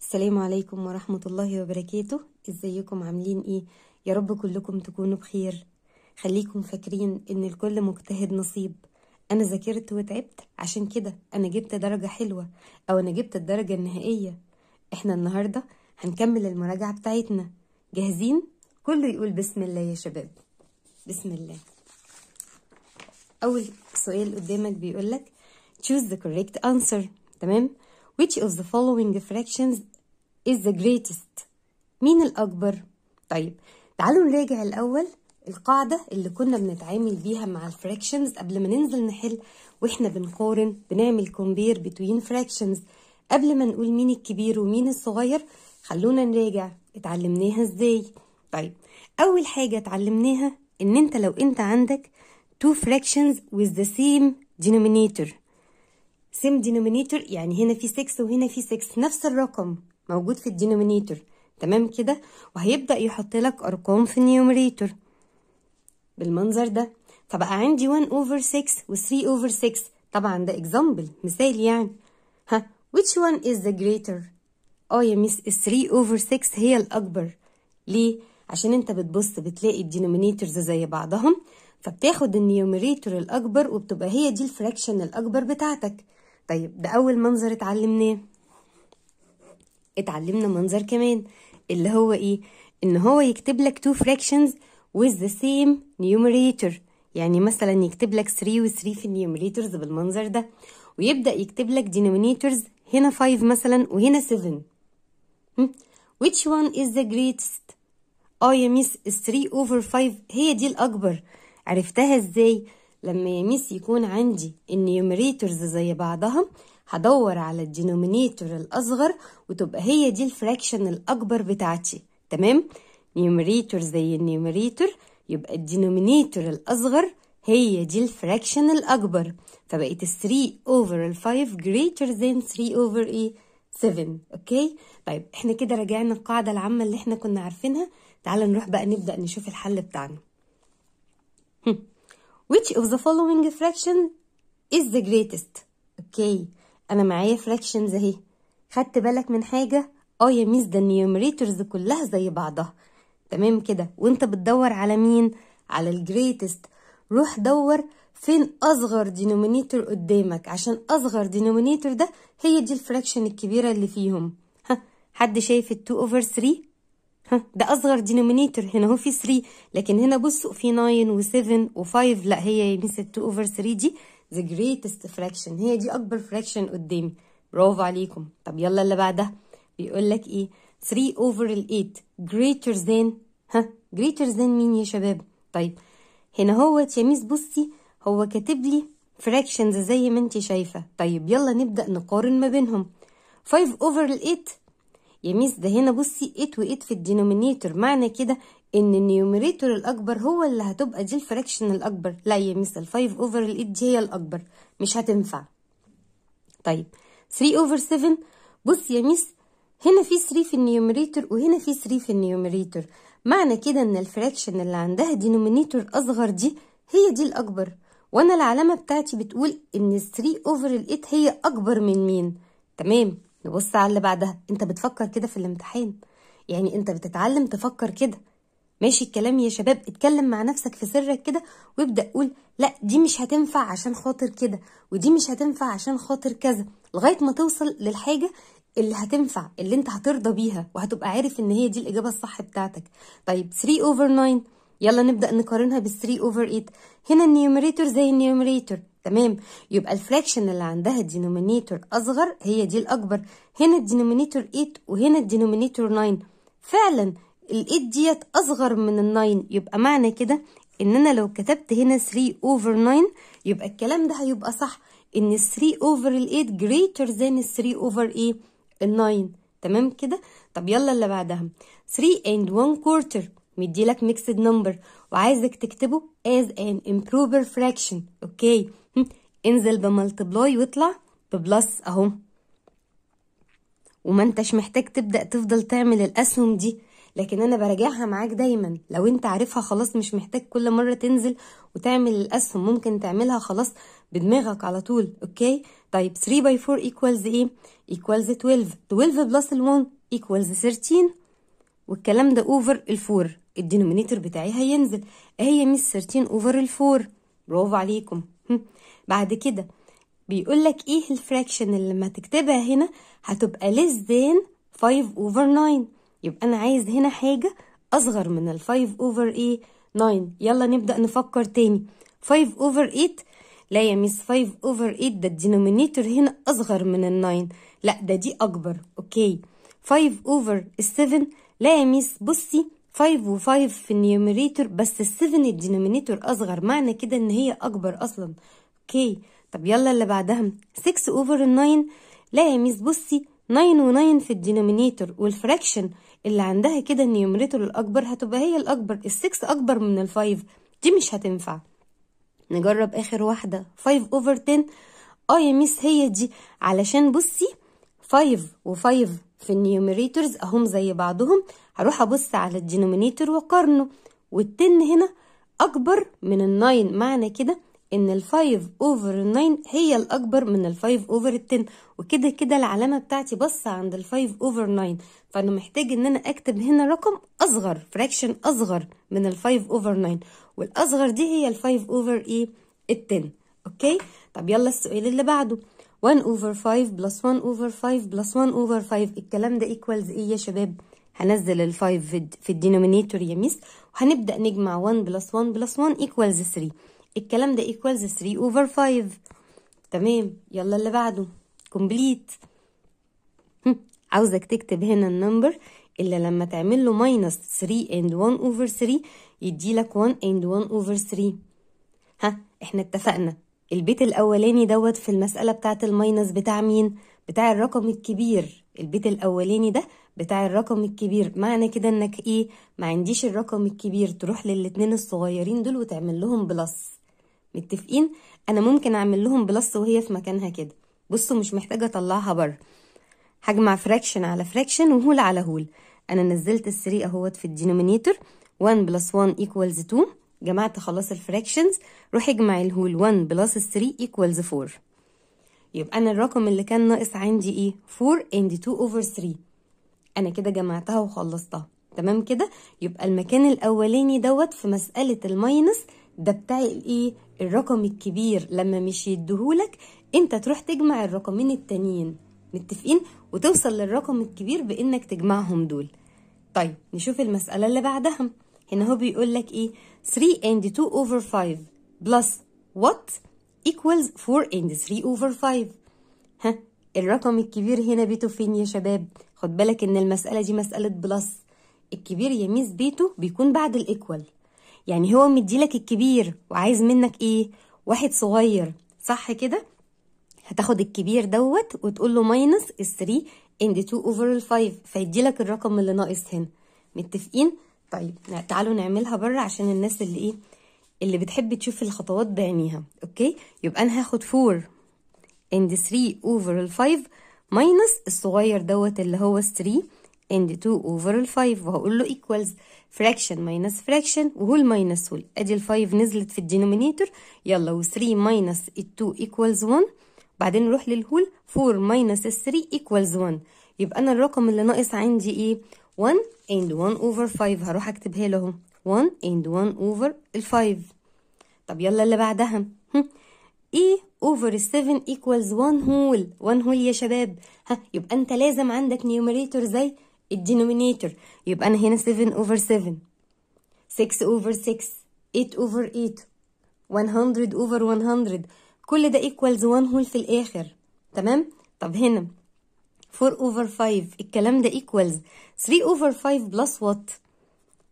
السلام عليكم ورحمة الله وبركاته ازيكم عاملين ايه يا رب كلكم تكونوا بخير خليكم فاكرين ان الكل مجتهد نصيب انا ذاكرت وتعبت عشان كده انا جبت درجة حلوة او انا جبت الدرجة النهائية احنا النهاردة هنكمل المراجعة بتاعتنا جاهزين كله يقول بسم الله يا شباب بسم الله اول سؤال قدامك بيقولك choose the correct answer تمام Which of the following fractions is the greatest مين الأكبر طيب تعالوا نراجع الأول القاعدة اللي كنا بنتعامل بيها مع الفراكشنز قبل ما ننزل نحل واحنا بنقارن بنعمل كومبير بتوين فراكشنز قبل ما نقول مين الكبير ومين الصغير خلونا نراجع اتعلمناها ازاي طيب اول حاجة اتعلمناها ان انت لو انت عندك two fractions with the same denominator سيم دينومينيتور يعني هنا في 6 وهنا في 6 نفس الرقم موجود في الدينومينيتور تمام كده وهيبدأ يحط لك أرقام في النيوميريتور بالمنظر ده فبقى عندي 1 اوفر 6 و 3 اوفر 6 طبعا ده اكزامبل مثال يعني ها which one is the greater اه يا ميس 3 اوفر 6 هي الأكبر ليه عشان انت بتبص بتلاقي الدينومينيتورز زي بعضهم فبتاخد النيوميريتور الأكبر وبتبقى هي دي الفراكشن الأكبر بتاعتك طيب ده أول منظر اتعلمناه اتعلمنا منظر كمان اللي هو إيه إن هو يكتب لك two fractions with the same numerator يعني مثلا يكتب لك 3 و 3 في النيوميريتورز بالمنظر ده ويبدأ يكتب لك denominators هنا 5 مثلا وهنا 7 which one is the greatest اه يا ميس 3 over 5 هي دي الأكبر عرفتها ازاي لما يا ميس يكون عندي النيومريتورز زي بعضها هدور على الدينومينيتور الأصغر وتبقى هي دي الفراكشن الأكبر بتاعتي تمام نيومريتور زي النيومريتور يبقى الدينومينيتور الأصغر هي دي الفراكشن الأكبر فبقت 3 over 5 greater than 3 over 7 e اوكي طيب احنا كده راجعنا القاعدة العامة اللي احنا كنا عارفينها تعال نروح بقى نبدأ نشوف الحل بتاعنا which of the following fraction is the greatest اوكي انا معايا fractions اهي خدت بالك من حاجه اه يا ميس ده النيومريتورز كلها زي بعضها تمام كده وانت بتدور على مين على الجريتست روح دور فين اصغر دينومينيتور قدامك عشان اصغر دينومينيتور ده هي دي الفراكشن الكبيره اللي فيهم ها حد شايف ال 2 اوفر 3 ها ده اصغر دينومينيتور هنا هو في 3 لكن هنا بصوا في 9 و7 و5 لا هي ميس 2 over 3 دي the greatest fraction هي دي اكبر fraction قدامي برافو عليكم طب يلا اللي بعدها بيقول لك ايه 3 over ال 8 greater than ها greater than مين يا شباب طيب هنا هو يا ميس بصي هو كاتب لي fractions زي ما انت شايفه طيب يلا نبدا نقارن ما بينهم 5 over ال 8 يا ميس ده هنا بصي ات وات في الدينومينيتور معنى كده ان النيوميريتور الاكبر هو اللي هتبقى دي الفراكشن الاكبر لا يا ميس ال5 اوفر ال8 دي هي الاكبر مش هتنفع طيب 3 اوفر 7 بصي يا ميس هنا في 3 في النيوميريتور وهنا في 3 في النيوميريتور معنى كده ان الفراكشن اللي عندها دينومينيتور اصغر دي هي دي الاكبر وانا العلامه بتاعتي بتقول ان 3 اوفر ال8 هي اكبر من مين تمام نبص على اللي بعدها انت بتفكر كده في الامتحان يعني انت بتتعلم تفكر كده ماشي الكلام يا شباب اتكلم مع نفسك في سرك كده وابدا قول لا دي مش هتنفع عشان خاطر كده ودي مش هتنفع عشان خاطر كذا لغايه ما توصل للحاجه اللي هتنفع اللي انت هترضى بيها وهتبقى عارف ان هي دي الاجابه الصح بتاعتك طيب 3 اوفر 9 يلا نبدا نقارنها بال 3 اوفر 8 هنا النيوميريتور زي النيوميريتور تمام يبقى الفراكشن اللي عندها الدينومينيتور اصغر هي دي الاكبر هنا الدينومينيتور 8 وهنا الدينومينيتور 9 فعلا ال8 ديت اصغر من ال9 يبقى معنى كده ان انا لو كتبت هنا 3 اوفر 9 يبقى الكلام ده هيبقى صح ان 3 اوفر ال8 جريتر ذان 3 اوفر ايه ال9 تمام كده طب يلا اللي بعدها 3 and 1 quarter مديلك ميكسد نمبر وعايزك تكتبه as an improper fraction اوكي انزل بملتبلاي واطلع ببلس اهو وما انتش محتاج تبدأ تفضل تعمل الأسهم دي لكن انا براجعها معاك دايما لو انت عارفها خلاص مش محتاج كل مرة تنزل وتعمل الأسهم ممكن تعملها خلاص بدماغك على طول اوكي طيب 3 by 4 equals ايه equals 12 12 plus 1 equals 13 والكلام ده اوفر الفور الدينومينيتور بتاعي هينزل هي ميس 13 اوفر الفور برافو عليكم بعد كده بيقول لك ايه الفراكشن اللي لما تكتبها هنا هتبقى less than 5 over 9 يبقى انا عايز هنا حاجه اصغر من ال 5 over ايه 9 يلا نبدا نفكر تاني 5 over 8 لا يا ميس 5 over 8 ده الدينومينيتور هنا اصغر من ال 9 لا ده دي اكبر اوكي 5 over 7 لا يا ميس بصي 5 و5 في النيوميريتور بس ال7 الدينومينيتور اصغر معنى كده ان هي اكبر اصلا اوكي طب يلا اللي بعدها 6 اوفر 9 لا يا ميس بصي 9 و9 في الدينومينيتور والفراكشن اللي عندها كده النيوميريتور الاكبر هتبقى هي الاكبر ال6 اكبر من ال5 دي مش هتنفع نجرب اخر واحده 5 اوفر 10 اه يا ميس هي دي علشان بصي 5 و5 في النيوميريتورز اهم زي بعضهم هروح ابص على الدينومينيتور واقارنه والتن هنا اكبر من الناين معنى كده ان الفايف اوفر الناين هي الاكبر من الفايف اوفر التن وكده كده العلامة بتاعتي باصة عند الفايف اوفر ناين فانا محتاج ان انا اكتب هنا رقم اصغر فراكشن اصغر من الفايف اوفر ناين والاصغر دي هي الفايف اوفر ايه التن اوكي طب يلا السؤال اللي بعده 1 over 5 plus 1 over 5 plus 1 over 5 الكلام ده equals ايه يا شباب هنزل ال 5 في الدينومينيتور يا ميس وهنبدأ نجمع 1 plus 1 plus 1 equals 3 الكلام ده equals 3 over 5 تمام يلا اللي بعده complete عاوزك تكتب هنا النمبر إلا لما تعمل له minus 3 and 1 over 3 يدي لك 1 and 1 over 3 ها احنا اتفقنا البيت الاولاني دوت في المساله بتاعه الماينس بتاع مين بتاع الرقم الكبير البيت الاولاني ده بتاع الرقم الكبير معنى كده انك ايه ما عنديش الرقم الكبير تروح للاتنين الصغيرين دول وتعمل لهم بلس متفقين انا ممكن اعمل لهم بلس وهي في مكانها كده بصوا مش محتاجه اطلعها بره هجمع فراكشن على فراكشن وهول على هول انا نزلت ال اهوت في الدينومينيتور 1 بلس 1 ايكوالز 2 جمعت خلاص الفراكشنز روح اجمع الهول 1 بلس 3 ايكوالز 4 يبقى انا الرقم اللي كان ناقص عندي ايه 4 اند 2 اوفر 3 انا كده جمعتها وخلصتها تمام كده يبقى المكان الاولاني دوت في مساله الماينس ده بتاع الايه الرقم الكبير لما مش يديهولك انت تروح تجمع الرقمين التانيين متفقين وتوصل للرقم الكبير بانك تجمعهم دول طيب نشوف المساله اللي بعدها هنا هو بيقول لك ايه 3 and 2 over 5 plus what equals 4 and 3 over 5 ها الرقم الكبير هنا بيته فين يا شباب خد بالك ان المسألة دي مسألة بلس الكبير يميز بيته بيكون بعد الايكوال يعني هو مديلك الكبير وعايز منك ايه واحد صغير صح كده هتاخد الكبير دوت وتقول له ماينس 3 and 2 over 5 فيديلك الرقم اللي ناقص هنا متفقين طيب تعالوا نعملها بره عشان الناس اللي ايه اللي بتحب تشوف الخطوات بعينيها اوكي يبقى انا هاخد 4 اند 3 اوفر ال 5 ماينس الصغير دوت اللي هو 3 اند 2 اوفر ال 5 وهقول له ايكوالز فراكشن ماينس فراكشن وهول minus هول ادي ال 5 نزلت في الدينومينيتور يلا و 3 ال 2 ايكوالز 1 بعدين نروح للهول 4 minus 3 ايكوالز 1 يبقى انا الرقم اللي ناقص عندي ايه 1 and 1 over 5 هروح اكتبها له 1 and 1 over 5 طب يلا اللي بعدها e over 7 equals 1 whole 1 whole يا شباب ها يبقى انت لازم عندك numerator زي الدينومينيتور يبقى انا هنا 7 over 7 6 over 6 8 over 8 100 over 100 كل ده equals 1 whole في الاخر تمام طب هنا 4 over 5 الكلام ده equals 3 over 5 plus what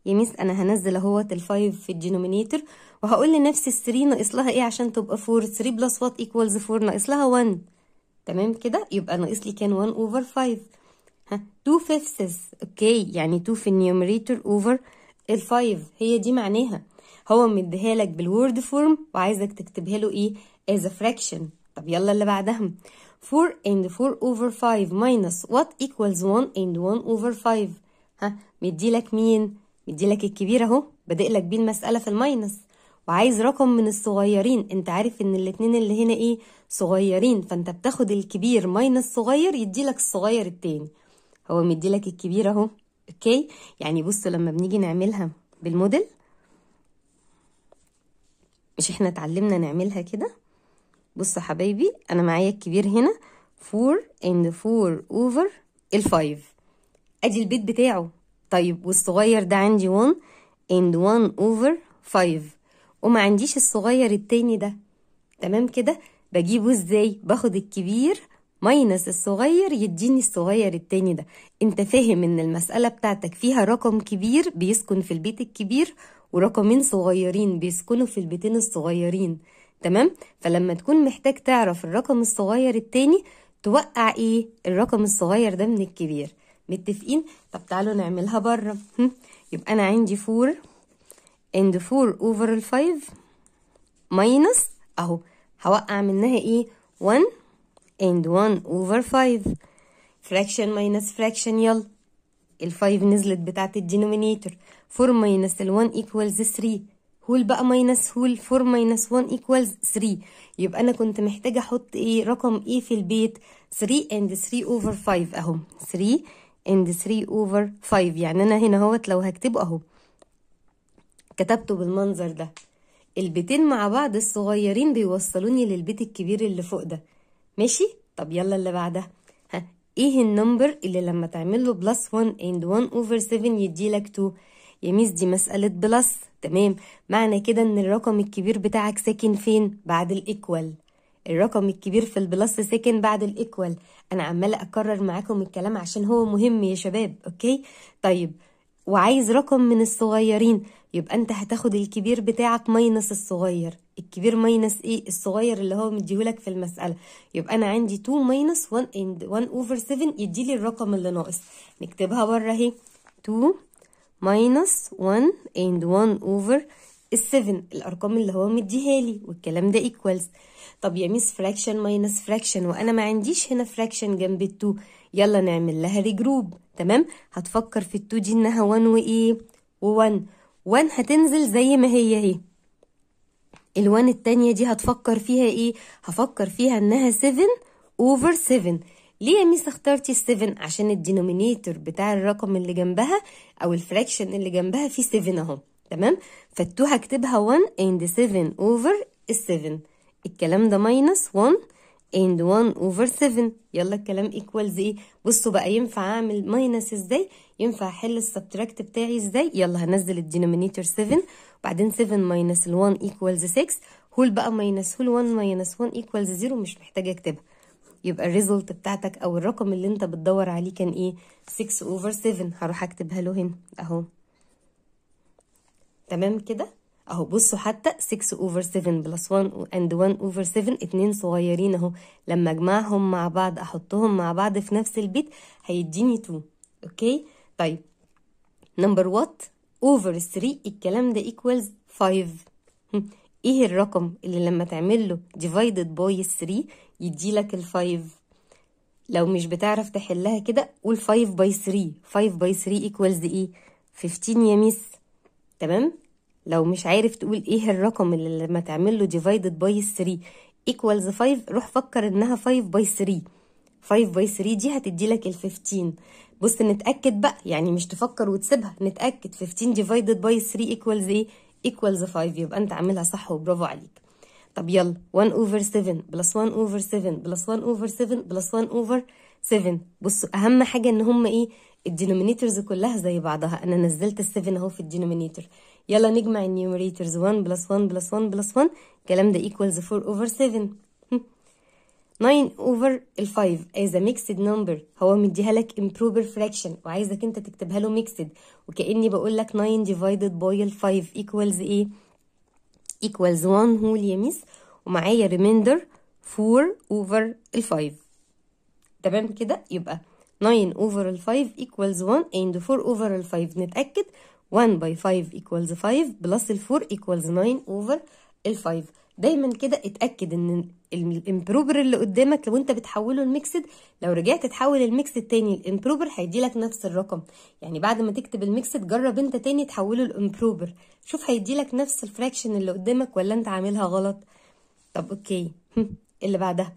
يا ميس انا هنزل اهوت ال 5 في الدينومينيتور وهقول لنفسي ال 3 ناقص لها ايه عشان تبقى 4 3 بلس وات ايكوالز 4 ناقص لها 1 تمام كده يبقى ناقص لي كان 1 over 5 ها 2 fifths اوكي يعني 2 في النيومريتور over ال 5 هي دي معناها هو مديها لك بالوورد فورم وعايزك تكتبها له ايه as a فراكشن طب يلا اللي بعدها 4 and 4 over 5 minus what equals 1 and 1 over 5 ها مدي لك مين مدي لك الكبير اهو بادئ لك بيه المساله في الماينس وعايز رقم من الصغيرين انت عارف ان الاتنين اللي هنا ايه صغيرين فانت بتاخد الكبير ماينس صغير يديلك الصغير التاني هو مديلك الكبير اهو اوكي يعني بص لما بنيجي نعملها بالموديل مش احنا اتعلمنا نعملها كده بص يا حبايبي انا معايا الكبير هنا 4 and 4 over ال5 ادي البيت بتاعه طيب والصغير ده عندي 1 and 1 over 5 وما عنديش الصغير التاني ده تمام كده بجيبه ازاي باخد الكبير ماينس الصغير يديني الصغير التاني ده انت فاهم ان المسألة بتاعتك فيها رقم كبير بيسكن في البيت الكبير ورقمين صغيرين بيسكنوا في البيتين الصغيرين تمام فلما تكون محتاج تعرف الرقم الصغير التاني توقع ايه الرقم الصغير ده من الكبير متفقين طب تعالوا نعملها بره يبقى انا عندي 4 اند 4 اوفر ال 5 minus اهو هوقع منها ايه 1 اند 1 اوفر 5 فراكشن minus فراكشن يلا ال 5 نزلت بتاعت الدينومينيتور 4 minus ال 1 ايكوالز 3 هول بقى ماينس هول 4 ماينس 1 ايكوالز 3 يبقى انا كنت محتاجه احط ايه رقم ايه في البيت 3 اند 3 اوفر 5 اهو 3 اند 3 اوفر 5 يعني انا هنا اهوت لو هكتبه اهو كتبته بالمنظر ده البيتين مع بعض الصغيرين بيوصلوني للبيت الكبير اللي فوق ده ماشي طب يلا اللي بعدها ها ايه النمبر اللي لما تعمل له بلس 1 اند 1 اوفر 7 يديلك 2 يا ميس دي مسألة بلس تمام معنى كده ان الرقم الكبير بتاعك ساكن فين بعد الايكوال الرقم الكبير في البلس ساكن بعد الايكوال انا عمالة اكرر معاكم الكلام عشان هو مهم يا شباب اوكي طيب وعايز رقم من الصغيرين يبقى انت هتاخد الكبير بتاعك ماينس الصغير الكبير ماينس ايه الصغير اللي هو مديهولك في المسألة يبقى انا عندي 2 ماينس 1 أوفر 1 over 7 يديلي الرقم اللي ناقص نكتبها بره اهي 2 minus 1 and 1 over 7 الأرقام اللي هو مديها لي والكلام ده equals طب يا ميس fraction minus fraction وأنا ما عنديش هنا fraction جنب ال 2 يلا نعمل لها ريجروب تمام هتفكر في ال 2 دي إنها 1 وإيه و1 1 هتنزل زي ما هي اهي 1 التانية دي هتفكر فيها ايه هفكر فيها انها 7 over 7 ليه يا ميس اخترتي 7 عشان الدينومينيتور بتاع الرقم اللي جنبها او الفراكشن اللي جنبها فيه 7 اهو تمام فال هكتبها 1 and 7 over 7 الكلام ده minus 1 and 1 over 7 يلا الكلام equals ايه بصوا بقى ينفع اعمل ماينس ازاي ينفع احل السبتراكت بتاعي ازاي يلا هنزل الدينومينيتور 7 وبعدين 7 minus 1 equals 6 هول بقى minus هول 1 minus 1 equals 0 مش محتاجه اكتبها يبقى الريزلت بتاعتك او الرقم اللي انت بتدور عليه كان ايه 6 اوفر 7 هروح اكتبها له هنا اهو تمام كده اهو بصوا حتى 6 اوفر 7 بلس 1 اند 1 اوفر 7 اتنين صغيرين اهو لما اجمعهم مع بعض احطهم مع بعض في نفس البيت هيديني 2 اوكي طيب نمبر وات اوفر 3 الكلام ده ايكوالز 5 ايه الرقم اللي لما تعمل له divided by 3 يدي لك ال 5 لو مش بتعرف تحلها كده قول 5 by 3 5 by 3 equals ايه 15 يا ميس تمام لو مش عارف تقول ايه الرقم اللي لما تعمل له divided by 3 equals 5 روح فكر انها 5 by 3 5 by 3 دي هتدي لك ال 15 بص نتأكد بقى يعني مش تفكر وتسيبها نتأكد 15 divided by 3 equals ايه equals 5 يبقى انت عاملها صح وبرافو عليك طب يلا 1 over 7 plus 1 over 7 plus 1 over 7 plus 1 over 7 بصوا اهم حاجه ان هم ايه الدينومينيتورز كلها زي بعضها انا نزلت ال7 اهو في الدينومينيتور يلا نجمع النيوميريتورز 1 بلس 1 بلس 1 بلس 1 الكلام ده equals 4 over 7 9 over 5 is a mixed number هو مديها لك improper fraction وعايزك انت تكتبها له mixed وكأني بقول لك 9 divided by 5 equals ايه equals 1 whole يا ومعايا remainder 4 over 5 تمام كده يبقى 9 over 5 equals 1 and 4 over 5 نتأكد 1 by 5 equals 5 plus 4 equals 9 over 5 دايما كده اتاكد ان الامبروبر اللي قدامك لو انت بتحوله الميكسد لو رجعت تحول الميكسد تاني الامبروبر هيديلك نفس الرقم يعني بعد ما تكتب الميكسد جرب انت تاني تحوله الامبروبر شوف هيديلك نفس الفراكشن اللي قدامك ولا انت عاملها غلط طب اوكي اللي بعدها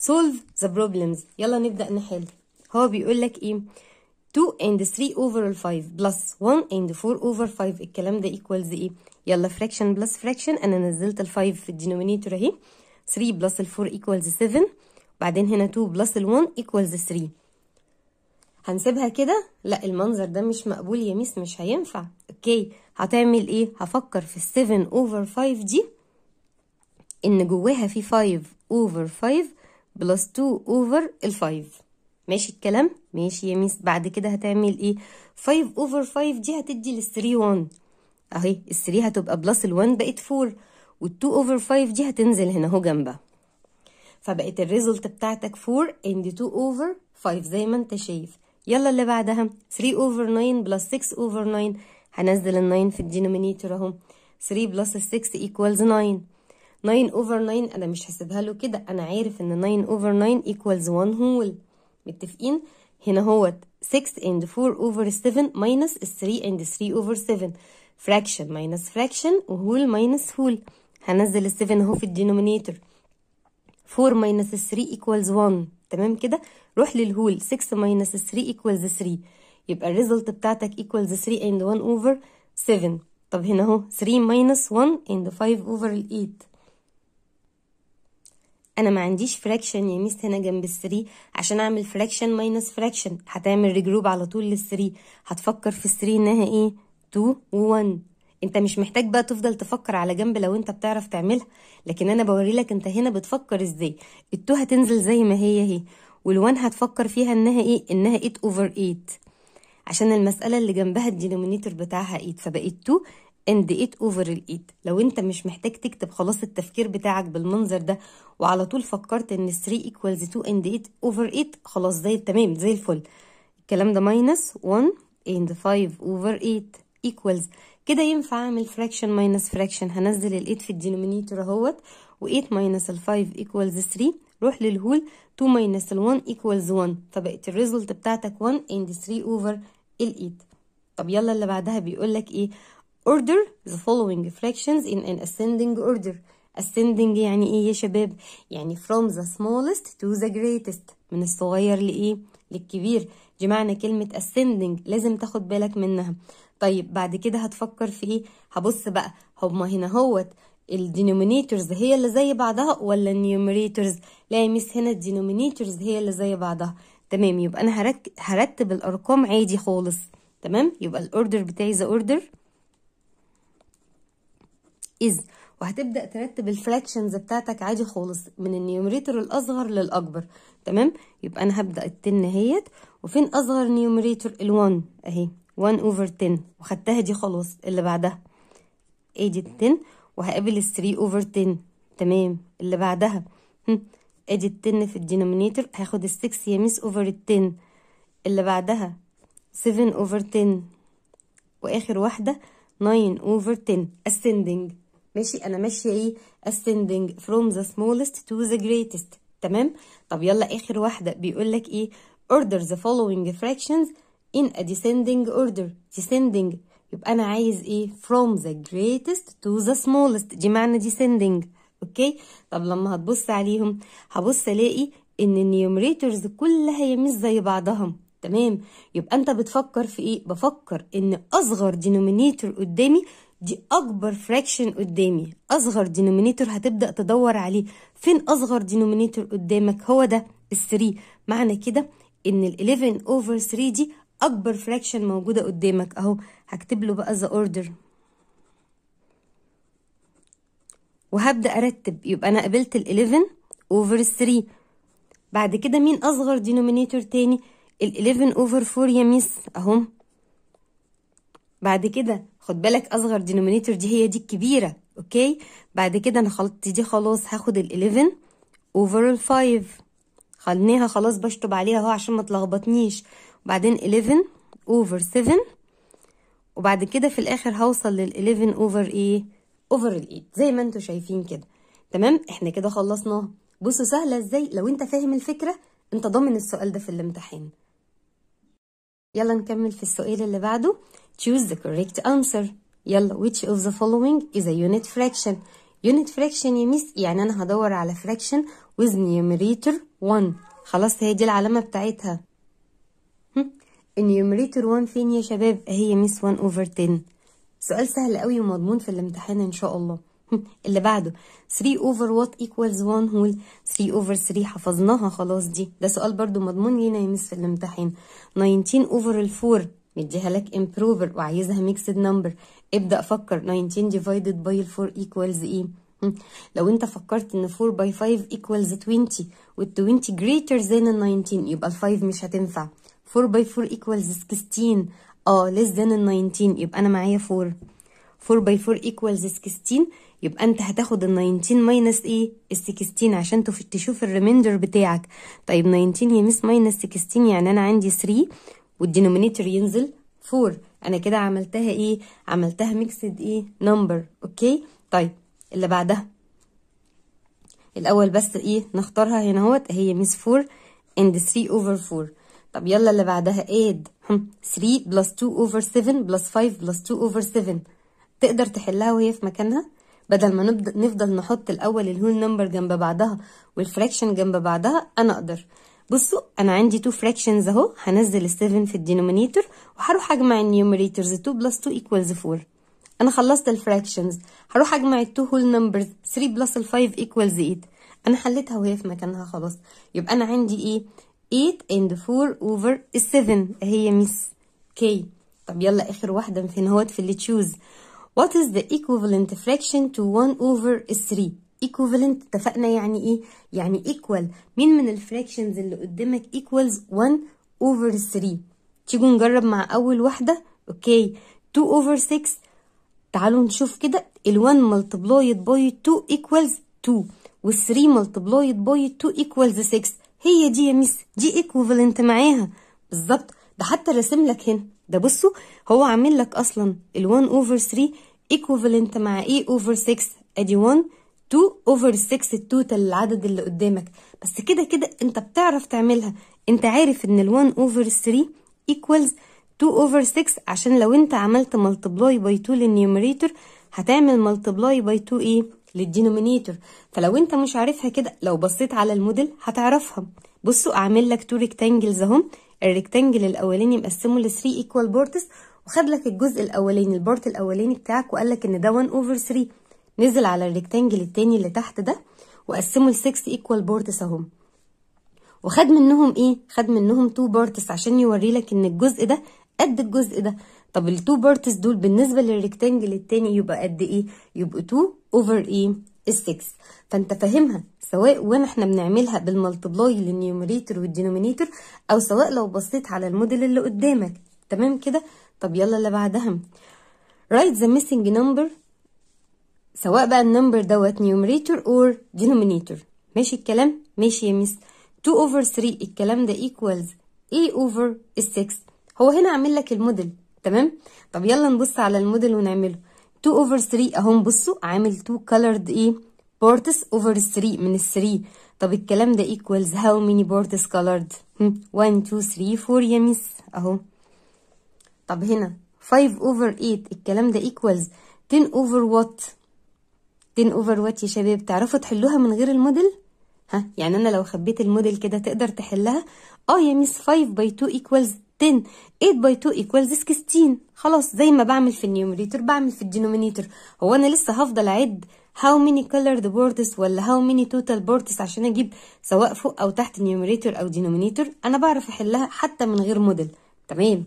solve the problems يلا نبدا نحل هو بيقول لك ايه 2 and 3 over 5 plus 1 and 4 over 5 الكلام ده equals ايه يلا fraction plus fraction انا نزلت ال 5 في الدينومينيتور اهي 3 plus 4 equals 7 بعدين هنا 2 plus 1 equals 3 هنسيبها كده لا المنظر ده مش مقبول يا ميس مش هينفع اوكي هتعمل ايه هفكر في 7 over 5 دي ان جواها في 5 over 5 plus 2 over 5 ماشي الكلام ماشي يا ميس بعد كده هتعمل ايه 5 اوفر 5 دي هتدي لل3 1 اهي ال3 هتبقى بلس ال1 بقت 4 وال2 اوفر 5 دي هتنزل هنا اهو جنبها فبقت الريزلت بتاعتك 4 اند 2 اوفر 5 زي ما انت شايف يلا اللي بعدها 3 اوفر 9 بلس 6 اوفر 9 هنزل ال 9 في الدينومينيتور اهو 3 بلس 6 ايكوالز 9 9 اوفر 9 انا مش هسيبها له كده انا عارف ان 9 اوفر 9 ايكوالز 1 هول متفقين هنا هو 6 and 4 over 7 minus 3 and 3 over 7 fraction minus fraction whole minus whole هنزل ال 7 اهو في الدينومينيتور 4 minus 3 equals 1 تمام كده روح للهول 6 minus 3 equals 3 يبقى الريزلت بتاعتك equals 3 and 1 over 7 طب هنا اهو 3 minus 1 and 5 over 8 انا ما عنديش فراكشن يا ميس هنا جنب الثري عشان اعمل فراكشن ماينس فراكشن هتعمل ريجروب على طول للثري هتفكر في الثري انها ايه 2 و1 انت مش محتاج بقى تفضل تفكر على جنب لو انت بتعرف تعملها لكن انا بوري لك انت هنا بتفكر ازاي التو هتنزل زي ما هي اهي والوان هتفكر فيها انها ايه انها 8 اوفر 8 عشان المسألة اللي جنبها الدينومينيتور بتاعها 8 فبقت 2 اند ايت اوفر الايد لو انت مش محتاج تكتب خلاص التفكير بتاعك بالمنظر ده وعلى طول فكرت ان 3 ايكوالز 2 اند ايت اوفر ايت خلاص زي تمام زي الفل الكلام ده ماينس 1 اند 5 اوفر 8 ايكوالز كده ينفع اعمل فراكشن ماينس فراكشن هنزل ال8 في الدينومينيتور اهوت و8 ماينس ال5 ايكوالز 3 روح للهول 2 ماينس ال1 ايكوالز 1 فبقت الريزلت بتاعتك 1 اند 3 اوفر ال8 طب يلا اللي بعدها بيقول لك ايه Order the following fractions in an ascending order. Ascending يعني إيه يا شباب؟ يعني from the smallest to the greatest من الصغير لإيه؟ للكبير دي معنى كلمة ascending لازم تاخد بالك منها طيب بعد كده هتفكر في إيه؟ هبص بقى هما هنا هوت الدينومينيتورز هي اللي زي بعضها ولا النيوميريتورز؟ لا يا ميس هنا الدينومينيتورز هي اللي زي بعضها تمام يبقى أنا هرتب الأرقام عادي خالص تمام؟ يبقى الأوردر بتاعي ذا order إذ وهتبدأ ترتب الفراكشنز بتاعتك عادي خالص من النيومريتور الأصغر للأكبر تمام يبقى أنا هبدأ التن اهيت وفين أصغر نيومريتور الوان أهي 1 over 10 وخدتها دي خلاص اللي بعدها ادي ال 10 وهقابل ال 3 over 10 تمام اللي بعدها ادي ال 10 في الدينومينيتور هاخد ال 6 يا ميس اوفر ال 10 اللي بعدها 7 اوفر 10 واخر واحده 9 اوفر 10 ascending ماشي انا ماشيه ايه ascending from the smallest to the greatest تمام طب يلا اخر واحده بيقول لك ايه order the following fractions in a descending order descending يبقى انا عايز ايه from the greatest to the smallest دي معنى descending اوكي طب لما هتبص عليهم هبص الاقي ان النيومريتورز كلها مش زي بعضهم تمام يبقى انت بتفكر في ايه بفكر ان اصغر دينومينيتور قدامي دي اكبر فراكشن قدامي اصغر دينومينيتور هتبدا تدور عليه فين اصغر دينومينيتور قدامك هو ده ال3 معنى كده ان ال11 اوفر 3 دي اكبر فراكشن موجوده قدامك اهو هكتب له بقى ذا اوردر وهبدا ارتب يبقى انا قابلت ال11 اوفر 3 بعد كده مين اصغر دينومينيتور تاني ال11 اوفر 4 يا ميس اهو بعد كده خد بالك اصغر دينومينيتور دي هي دي الكبيره اوكي بعد كده انا خلطت دي خلاص هاخد ال11 اوفر ال5 خلناها خلاص بشطب عليها اهو عشان ما تلخبطنيش وبعدين 11 اوفر 7 وبعد كده في الاخر هوصل لل11 اوفر ايه اوفر ال8 زي ما انتم شايفين كده تمام احنا كده خلصناها بصوا سهله ازاي لو انت فاهم الفكره انت ضامن السؤال ده في الامتحان يلا نكمل في السؤال اللي بعده Choose the correct answer يلا which of the following is a unit fraction unit fraction يا ميس يعني أنا هدور على fraction with numerator 1 خلاص هي دي العلامة بتاعتها النيومريتور 1 فين يا شباب هي ميس 1 over 10 سؤال سهل قوي ومضمون في الامتحان ان شاء الله اللي بعده 3 over what equals 1 whole 3 over 3 حفظناها خلاص دي ده سؤال برضو مضمون لينا يا ميس في الامتحان 19 over 4 مديها لك امبروفر وعايزها ميكسد نمبر ابدا فكر 19 ديفايدد باي 4 ايكوالز ايه لو انت فكرت ان 4 باي 5 ايكوالز 20 وال 20 جريتر ذان ال 19 يبقى ال 5 مش هتنفع 4 باي 4 ايكوالز 16 اه ليس ذان ال 19 يبقى انا معايا 4 4 باي 4 ايكوالز 16 يبقى انت هتاخد ال 19 ماينس ايه ال 16 عشان تشوف الريميندر بتاعك طيب 19 يمس ماينس 16 يعني انا عندي 3 والدينومينيتور ينزل 4 انا كده عملتها ايه عملتها ميكسد ايه نمبر اوكي طيب اللي بعدها الاول بس ايه نختارها هنا اهوت هي ميس 4 اند 3 اوفر 4 طب يلا اللي بعدها اد 3 بلس 2 اوفر 7 بلس 5 بلس 2 اوفر 7 تقدر تحلها وهي في مكانها بدل ما نفضل نحط الاول الهول نمبر جنب بعضها والفراكشن جنب بعضها انا اقدر بصوا انا عندي 2 fractions اهو هنزل ال 7 في الدينومينيتور وهروح اجمع النيوميريتورز 2 بلس 2 equals 4 انا خلصت الفراكشنز هروح اجمع ال 2 whole numbers 3 بلس ال 5 equals 8 انا حليتها وهي في مكانها خلاص يبقى انا عندي ايه 8 and 4 over 7 هي ميس كي طب يلا اخر واحده فين اهوت في اللي تشوز What is the equivalent fraction to 1 over 3 ايكوفالنت اتفقنا يعني ايه يعني ايكوال مين من الفراكشنز اللي قدامك ايكوالز 1 اوفر 3 تيجوا نجرب مع اول واحده اوكي 2 اوفر 6 تعالوا نشوف كده ال1 ملتبلايد باي 2 ايكوالز 2 وال3 ملتبلايد باي 2 ايكوالز 6 هي دي يا ميس دي ايكوفالنت معاها بالظبط ده حتى راسم لك هنا ده بصوا هو عامل لك اصلا ال1 اوفر 3 ايكوفالنت مع ايه اوفر 6 ادي 1 2 over 6 التوتال العدد اللي قدامك بس كده كده انت بتعرف تعملها انت عارف ان ال 1 over 3 equals 2 over 6 عشان لو انت عملت multiply by 2 للنيوميريتور هتعمل multiply by 2 ايه للدينومينيتور فلو انت مش عارفها كده لو بصيت على الموديل هتعرفها بصوا اعمل لك تو ريكتانجلز اهم الريكتانجل الاولاني مقسمه ل 3 ايكوال بارتس وخد لك الجزء الاولاني البارت الاولاني بتاعك وقال لك ان ده 1 over 3 نزل على الريكتانجل التاني اللي تحت ده وقسمه ل 6 ايكوال بورتس اهم وخد منهم ايه خد منهم 2 بورتس عشان يوري لك ان الجزء ده قد الجزء ده طب 2 بارتس دول بالنسبه للريكتانجل التاني يبقى قد ايه يبقوا 2 اوفر ايه ال6 فانت فاهمها سواء وانا احنا بنعملها بالملتبلاي للنيوميريتور والدينومينيتور او سواء لو بصيت على الموديل اللي قدامك تمام كده طب يلا اللي بعدها write the missing number سواء بقى النمبر دوت نيومريتور اور دينومينيتور ماشي الكلام ماشي يا ميس 2 اوفر 3 الكلام ده ايكوالز اي اوفر 6 هو هنا عامل لك الموديل تمام طب يلا نبص على الموديل ونعمله 2 اوفر 3 اهو بصوا عامل 2 colored ايه بورتس اوفر 3 من ال 3 طب الكلام ده ايكوالز هاو ميني بورتس colored 1 2 3 4 يا ميس اهو طب هنا 5 اوفر 8 الكلام ده ايكوالز 10 اوفر what 10 اوفر وات يا شباب تعرفوا تحلوها من غير الموديل ها يعني انا لو خبيت الموديل كده تقدر تحلها اه يا ميس 5 باي 2 ايكوالز 10 8 باي 2 ايكوالز 16 خلاص زي ما بعمل في النيومريتور بعمل في الدينومينيتور هو انا لسه هفضل اعد how many colored boards ولا how many total boards عشان اجيب سواء فوق او تحت نيومريتور او دينومينيتور انا بعرف احلها حتى من غير موديل تمام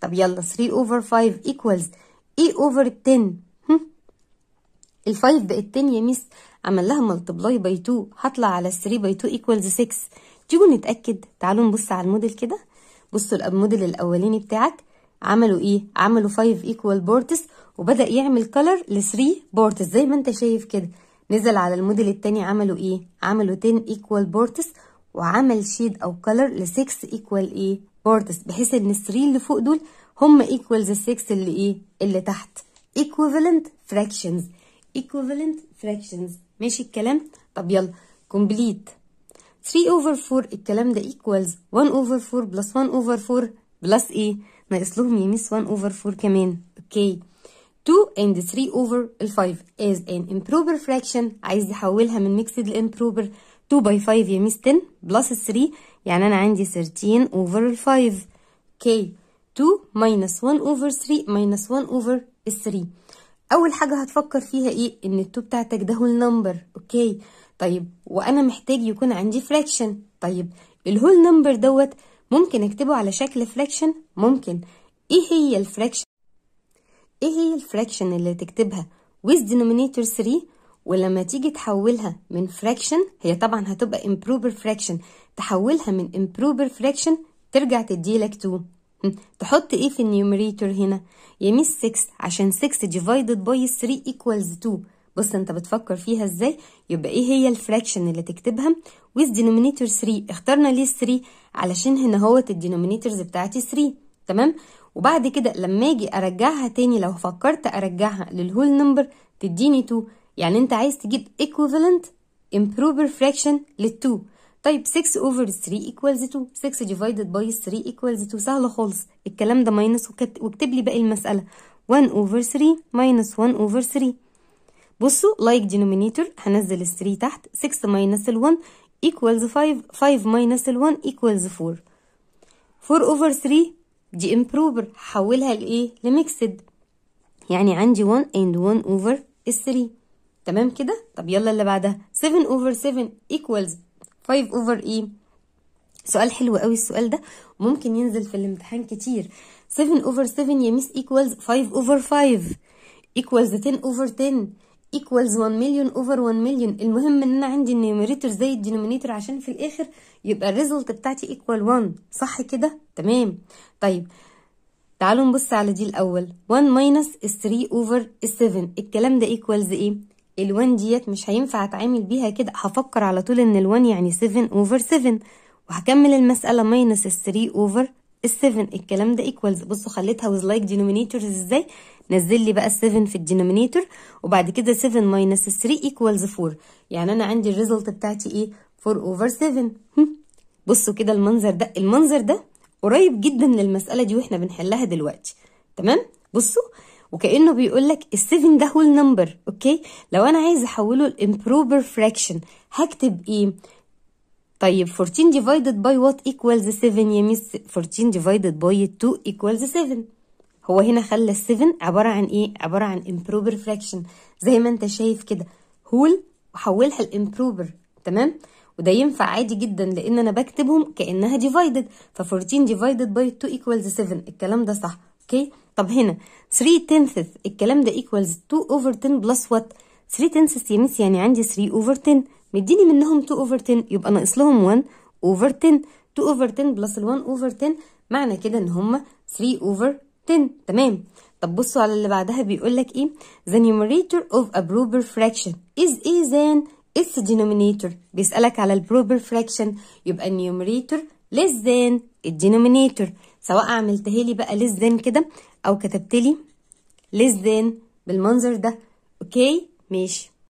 طب يلا 3 over 5 equals e over 10 ال5 بقت تانية ميس عمل لها ملتبلاي باي 2 هطلع على 3 باي 2 ايكوالز 6 تيجوا نتاكد تعالوا نبص على الموديل كده بصوا الموديل الاولاني بتاعك عملوا ايه عملوا 5 ايكوال بورتس وبدا يعمل كلر ل 3 بورتس زي ما انت شايف كده نزل على الموديل التاني عملوا ايه عملوا 10 ايكوال بورتس وعمل شيد او كلر ل 6 ايكوال ايه بورتس بحيث ان 3 اللي فوق دول هم ايكوالز 6 اللي ايه اللي تحت equivalent فراكشنز equivalent fractions ماشي الكلام طب يلا complete 3 over 4 الكلام ده equals 1 over 4 plus 1 over 4 plus e. ناقص لهم يميس 1 over 4 كمان okay. 2 and 3 over 5 is an improper fraction عايز احولها من mixed ل improper 2 by 5 يميس 10 plus 3 يعني انا عندي 13 over 5 okay. 2 minus 1 over 3 minus 1 over 3 اول حاجه هتفكر فيها ايه ان التو بتاعتك ده هول نمبر اوكي طيب وانا محتاج يكون عندي فراكشن طيب الهول نمبر دوت ممكن اكتبه على شكل فراكشن ممكن ايه هي الفراكشن ايه هي الفراكشن اللي تكتبها with denominator 3 ولما تيجي تحولها من فراكشن هي طبعا هتبقى improper fraction تحولها من improper fraction ترجع تديلك 2 تحط ايه في النيوميريتور هنا يميس 6 عشان 6 ديفايدد باي 3 ايكوالز 2 بص انت بتفكر فيها ازاي يبقى ايه هي الفراكشن اللي تكتبها ويز دينومينيتور 3 اخترنا ليه 3 علشان هنا هوت الدينومينيتورز بتاعتي 3 تمام وبعد كده لما اجي ارجعها تاني لو فكرت ارجعها للهول نمبر تديني 2 يعني انت عايز تجيب ايكوفالنت امبروبر فراكشن لل2 طيب 6 over 3 equals 2 6 divided by 3 equals 2 سهله خالص الكلام ده ماينس واكتب لي باقي المساله 1 over 3 minus 1 over 3 بصوا like denominator هنزل 3 تحت 6 minus 1 equals 5 5 minus 1 equals 4 4 over 3 دي improper حولها لايه لميكسد يعني عندي 1 and 1 over 3 تمام كده طب يلا اللي بعدها 7 over 7 equals 5 over ايه سؤال حلو قوي السؤال ده ممكن ينزل في الامتحان كتير 7 over 7 يا ميس ايكوالز 5 over 5 ايكوالز 10 over 10 ايكوالز 1 مليون اوفر 1 مليون المهم ان انا عندي النيوميريتور زي الدينومينيتور عشان في الاخر يبقى الريزلت بتاعتي ايكوال 1 صح كده تمام طيب تعالوا نبص على دي الاول 1 minus 3 over 7 الكلام ده ايكوالز ايه الوان ديت مش هينفع اتعامل بيها كده هفكر على طول ان الوان يعني 7 اوفر 7 وهكمل المسألة ماينس 3 اوفر 7 الكلام ده ايكوالز بصوا خليتها وز لايك دينومينيتورز ازاي نزل لي بقى 7 في الدينومينيتور وبعد كده 7 ماينس 3 ايكوالز 4 يعني انا عندي الريزلت بتاعتي ايه 4 اوفر 7 بصوا كده المنظر ده المنظر ده قريب جدا للمسألة دي واحنا بنحلها دلوقتي تمام بصوا وكانه بيقول لك ال7 ده هو النمبر اوكي لو انا عايز احوله الامبروبر فراكشن هكتب ايه طيب 14 divided by what equals 7 يا ميس 14 divided by 2 equals 7 هو هنا خلى ال 7 عبارة عن ايه؟ عبارة عن امبروبر فراكشن زي ما انت شايف كده هول وحولها الامبروبر تمام؟ وده ينفع عادي جدا لان انا بكتبهم كانها divided ف 14 divided by 2 equals 7 الكلام ده صح اوكي؟ okay. طب هنا 3 تنثث الكلام ده equals 2 over 10 plus what 3 تنثث يا ميس يعني عندي 3 over 10 مديني منهم 2 over 10 يبقى ناقص لهم 1 over 10 2 over 10 plus ال 1 over 10 معنى كده ان هما 3 over 10 تمام طب بصوا على اللي بعدها بيقول لك ايه the numerator of a proper fraction is a than its denominator بيسألك على البروبر fraction يبقى numerator less than الدينومينيتور سواء عملتها لي بقى less than كده او كتبت لي less than بالمنظر ده اوكي ماشي